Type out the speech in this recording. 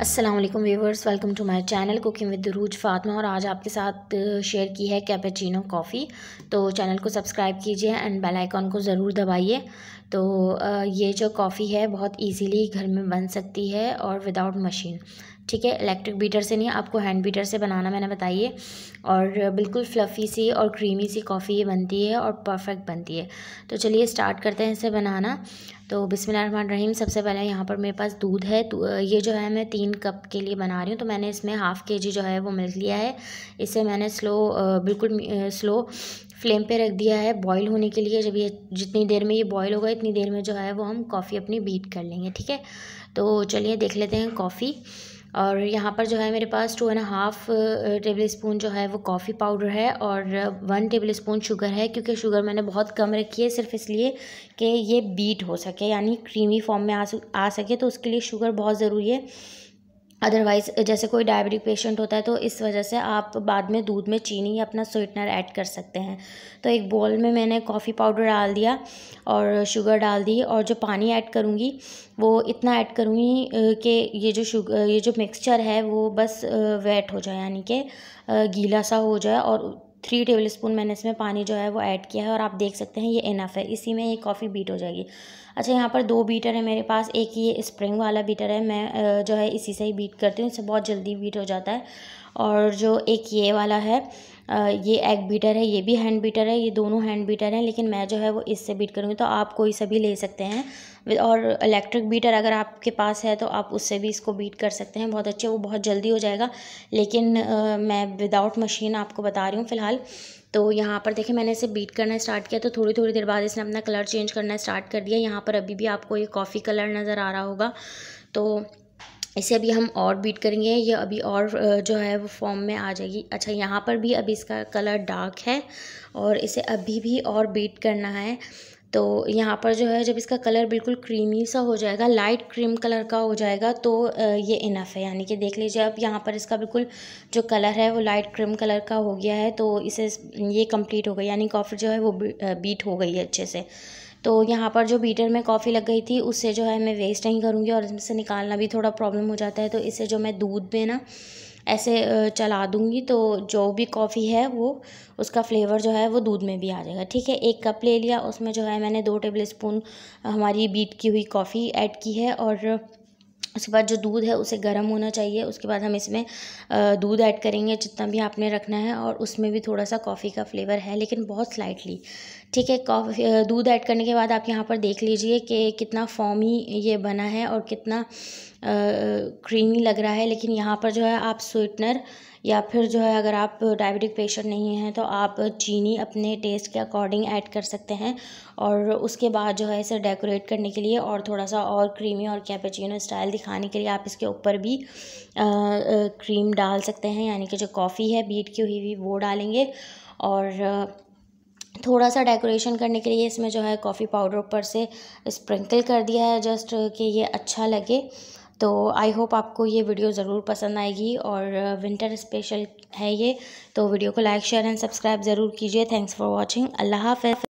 Aslam viewers welcome to my channel cooking with Rooz Fatima और आज आपके साथ शेयर uh, की है कैपेचिनो कॉफ़ी तो चैनल को सब्सक्राइब कीजिए एंड बेल आइकॉन को ज़रूर दबाइए तो uh, ये जो कॉफ़ी है बहुत इजीली घर में बन सकती है और विदाउट मशीन ठीक है इलेक्ट्रिक बीटर से नहीं आपको हैंड बीटर से बनाना मैंने बताइए और बिल्कुल फ्लफ़ी सी और क्रीमी सी कॉफ़ी ये बनती है और परफेक्ट बनती है तो चलिए स्टार्ट करते हैं इसे बनाना तो बिसमान रहीम सबसे पहले यहाँ पर मेरे पास दूध है तो ये जो है मैं तीन कप के लिए बना रही हूँ तो मैंने इसमें हाफ़ के जी जो है वो मिल्क लिया है इसे मैंने स्लो बिल्कुल स्लो फ्लेम पे रख दिया है बॉईल होने के लिए जब ये जितनी देर में ये बॉईल होगा इतनी देर में जो है वो हम कॉफ़ी अपनी बीट कर लेंगे ठीक है तो चलिए देख लेते हैं कॉफ़ी और यहाँ पर जो है मेरे पास two and half tablespoon जो है वो कॉफ़ी पाउडर है और वन टेबल स्पून शुगर है क्योंकि शुगर मैंने बहुत कम रखी है सिर्फ इसलिए कि ये बीट हो सके यानी क्रीमी फॉर्म में आ सके तो उसके लिए शुगर बहुत ज़रूरी है अदरवाइज़ जैसे कोई डायबिटिक पेशेंट होता है तो इस वजह से आप बाद में दूध में चीनी या अपना स्वीटनर ऐड कर सकते हैं तो एक बॉल में मैंने कॉफ़ी पाउडर डाल दिया और शुगर डाल दी और जो पानी ऐड करूँगी वो इतना ऐड करूँगी कि ये जो शुगर ये जो मिक्सचर है वो बस वेट हो जाए यानी कि गीला सा हो जाए और थ्री टेबल स्पून मैंने इसमें पानी जो है वो ऐड किया है और आप देख सकते हैं ये इनफ है इसी में ये कॉफ़ी बीट हो जाएगी अच्छा यहाँ पर दो बीटर है मेरे पास एक ये स्प्रिंग वाला बीटर है मैं जो है इसी से ही बीट करती हूँ इससे बहुत जल्दी बीट हो जाता है और जो एक ये वाला है ये एग बीटर है ये भी हैंड बीटर है ये दोनों हैंड बीटर हैं लेकिन मैं जो है वो इससे बीट करूँगी तो आप कोई सा भी ले सकते हैं और इलेक्ट्रिक बीटर अगर आपके पास है तो आप उससे भी इसको बीट कर सकते हैं बहुत अच्छे वो बहुत जल्दी हो जाएगा लेकिन मैं विदाउट मशीन आपको बता रही हूँ फ़िलहाल तो यहाँ पर देखिए मैंने इसे बीट करना स्टार्ट किया तो थोड़ी थोड़ी देर बाद इसने अपना कलर चेंज करना स्टार्ट कर दिया यहाँ पर अभी भी आपको ये कॉफ़ी कलर नज़र आ रहा होगा तो इसे अभी हम और बीट करेंगे ये अभी और जो है वो फॉर्म में आ जाएगी अच्छा यहाँ पर भी अभी इसका कलर डार्क है और इसे अभी भी और बीट करना है तो यहाँ पर जो है जब इसका कलर बिल्कुल क्रीमी सा हो जाएगा लाइट क्रीम कलर का हो जाएगा तो ये इनफ है यानी कि देख लीजिए अब यहाँ पर इसका बिल्कुल जो कलर है वो लाइट क्रीम कलर का हो गया है तो इसे ये कंप्लीट हो गई यानी कॉफ़ी जो है वो बीट हो गई है अच्छे से तो यहाँ पर जो बीटर में कॉफ़ी लग गई थी उससे जो है मैं वेस्ट नहीं करूँगी और इसमें से निकालना भी थोड़ा प्रॉब्लम हो जाता है तो इससे जो मैं दूध में ना ऐसे चला दूँगी तो जो भी कॉफ़ी है वो उसका फ्लेवर जो है वो दूध में भी आ जाएगा ठीक है एक कप ले लिया उसमें जो है मैंने दो टेबल स्पून हमारी बीट की हुई कॉफ़ी ऐड की है और उसके बाद जो दूध है उसे गर्म होना चाहिए उसके बाद हम इसमें दूध ऐड करेंगे जितना भी आपने रखना है और उसमें भी थोड़ा सा कॉफ़ी का फ्लेवर है लेकिन बहुत स्लाइटली ठीक है कॉफ़ी दूध ऐड करने के बाद आप यहाँ पर देख लीजिए कि कितना फॉमी ये बना है और कितना क्रीमी लग रहा है लेकिन यहाँ पर जो है आप स्वीटनर या फिर जो है अगर आप डायबिटिक पेशेंट नहीं हैं तो आप चीनी अपने टेस्ट के अकॉर्डिंग ऐड कर सकते हैं और उसके बाद जो है इसे डेकोरेट करने के लिए और थोड़ा सा और क्रीमी और कैपेचिनो स्टाइल दिखाने के लिए आप इसके ऊपर भी आ, आ, क्रीम डाल सकते हैं यानी कि जो कॉफ़ी है बीट की हुई हुई वो डालेंगे और थोड़ा सा डेकोरेशन करने के लिए इसमें जो है कॉफ़ी पाउडर ऊपर से स्प्रिंकल कर दिया है जस्ट कि ये अच्छा लगे तो आई होप आपको ये वीडियो ज़रूर पसंद आएगी और विंटर स्पेशल है ये तो वीडियो को लाइक शेयर एंड सब्सक्राइब ज़रूर कीजिए थैंक्स फॉर वॉचिंग अल्लाह हाफ